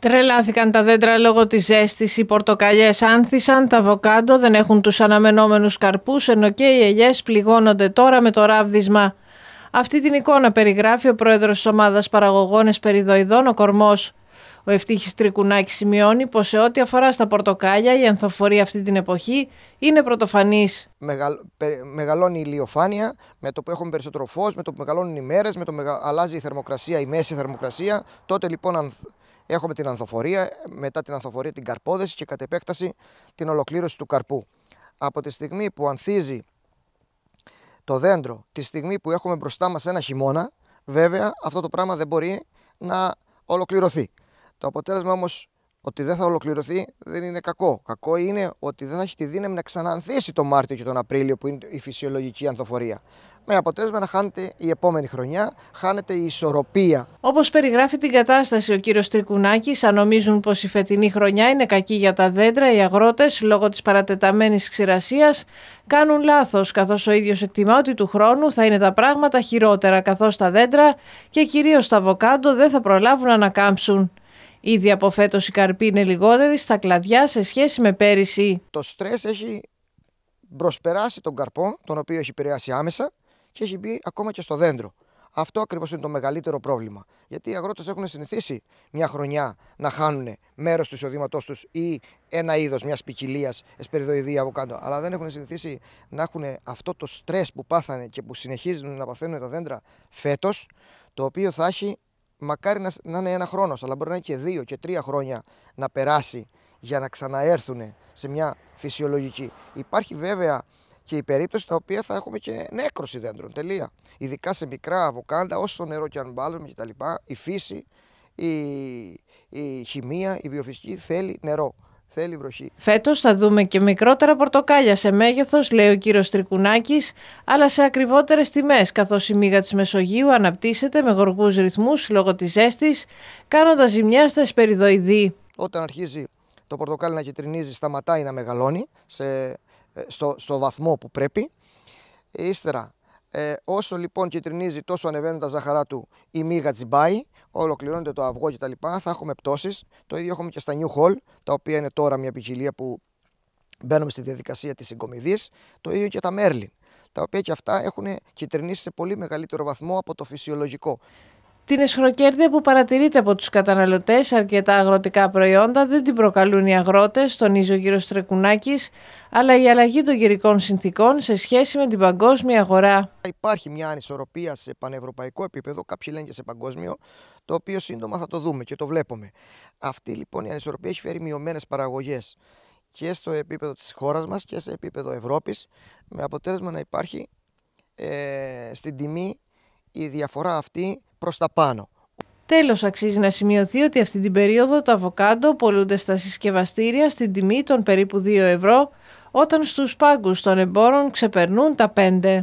Τρελάθηκαν τα δέντρα λόγω της ζέστης. Οι πορτοκαλιές άνθησαν, τα βοκάντο δεν έχουν τους αναμενόμενους καρπούς, ενώ και οι ελιές πληγώνονται τώρα με το ράβδισμα. Αυτή την εικόνα περιγράφει ο πρόεδρος της ομάδας παραγωγών Εσπεριδοειδών, ο Κορμός. Ο ευτύχης Τρικουνάκης σημειώνει πως σε ό,τι αφορά στα πορτοκάλια, η ανθοφορία αυτή την εποχή είναι πρωτοφανής. Μεγαλ, μεγαλώνει η ηλιοφάνεια, με το που έχουμε περισσότερο φως, με το που μεγαλώνουν οι μέρες, με το που αλλάζει η θερμοκρασία, η μέση θερμοκρασία. Τότε λοιπόν, αν Έχουμε την ανθοφορία, μετά την ανθοφορία την καρπόδεση και κατ' επέκταση την ολοκλήρωση του καρπού. Από τη στιγμή που ανθίζει το δέντρο, τη στιγμή που έχουμε μπροστά μας ένα χειμώνα, βέβαια αυτό το πράγμα δεν μπορεί να ολοκληρωθεί. Το αποτέλεσμα όμως ότι δεν θα ολοκληρωθεί δεν είναι κακό. Κακό είναι ότι δεν θα έχει τη δύναμη να ξαναανθίσει το Μάρτιο και τον Απρίλιο που είναι η φυσιολογική ανθοφορία με αποτέλεσμα να χάνεται η επόμενη χρονιά, χάνεται η ισορροπία. Όπως περιγράφει την κατάσταση ο κύριος Τρικουνάκης, αν νομίζουν πως η φετινή χρονιά είναι κακή για τα δέντρα, οι αγρότες λόγω της παρατεταμένης ξηρασίας κάνουν λάθος, καθώς ο ίδιος εκτιμά ότι του χρόνου θα είναι τα πράγματα χειρότερα, καθώς τα δέντρα και κυρίως τα βοκάντο δεν θα προλάβουν να ανακάμψουν. Ήδη από φέτος οι καρποί είναι λιγότεροι στα κλαδιά σε σχέση με πέρυσι. Το στρες έχει προσπεράσει τον καρπό, τον οποίο έχει επηρεάσει άμεσα και έχει μπει ακόμα και στο δέντρο. Αυτό ακριβώς είναι το μεγαλύτερο πρόβλημα. Γιατί οι αγρότες έχουν συνηθίσει μια χρονιά να χάνουν μέρος του εισοδήματός τους ή ένα είδος μιας ποικιλίας, εσπεριδοειδή, κάτω Αλλά δεν έχουν συνηθίσει να έχουν αυτό το στρες που πάθανε και που συνεχίζουν να παθαίνουν τα δέντρα φέτος, το οποίο θα έχει μακάρι να, να είναι ένα χρόνος, αλλά μπορεί να είναι και δύο και τρία χρόνια να περάσει για να ξαναέρθουν σε μια φυσιολογική. Υπάρχει βέβαια και η περίπτωση τα οποία θα έχουμε και νέκρωση δέντρων. Τελεία. Ειδικά σε μικρά αβοκάλτα, όσο νερό και αν βάλουμε κτλ. Η φύση, η, η χημεία, η βιοφυσική θέλει νερό. Θέλει βροχή. Φέτος θα δούμε και μικρότερα πορτοκάλια σε μέγεθος, λέει ο κύριος Τρικουνάκης, αλλά σε ακριβότερες τιμές, καθώς η μήγα της Μεσογείου αναπτύσσεται με γοργούς ρυθμούς λόγω της ζέστης, κάνοντας ζημιά στα εσπεριδοειδή. Όταν αρχίζει το πορτοκάλι να κυτρινίζει, σταματάει να μεγαλώνει σε ε, στο, στο βαθμό που πρέπει. Ύστερα, ε, όσο λοιπόν κυτρινίζει, τόσο ανεβαίνουν τα ζαχαρά του, η μίγα τσιμπάει, ολοκληρώνεται το αυγό κτλ. Θα έχουμε πτώσεις. Το ίδιο έχουμε και στα New Hall, τα οποία είναι τώρα μια ποικιλία που μπαίνουμε στη διαδικασία της συγκομιδή. Το ίδιο και τα Merlin, τα οποία και αυτά έχουν κυτρινίσει σε πολύ μεγαλύτερο βαθμό από το φυσιολογικό. Την εσχροκέρδεια που παρατηρείται από τους καταναλωτές σε αρκετά αγροτικά προϊόντα δεν την προκαλούν οι αγρότες, τονίζει ο κ. Τρεκουνάκης, αλλά η αλλαγή των καιρικών συνθήκων σε σχέση με την παγκόσμια αγορά. Υπάρχει μια ανισορροπία σε πανευρωπαϊκό επίπεδο, κάποιοι λένε και σε παγκόσμιο, το οποίο σύντομα θα το δούμε και το βλέπουμε. Αυτή λοιπόν η ανισορροπία έχει φέρει μειωμένες παραγωγές και στο επίπεδο της χώρας μας και σε επίπεδο Ευρώπης, με αποτέλεσμα να υπάρχει ε, στην τιμή η διαφορά αυτή προς τα πάνω. Τέλος, αξίζει να σημειωθεί ότι αυτή την περίοδο τα αβοκάντο πολλούνται στα συσκευαστήρια στην τιμή των περίπου 2 ευρώ, όταν στους πάγκους των εμπόρων ξεπερνούν τα 5.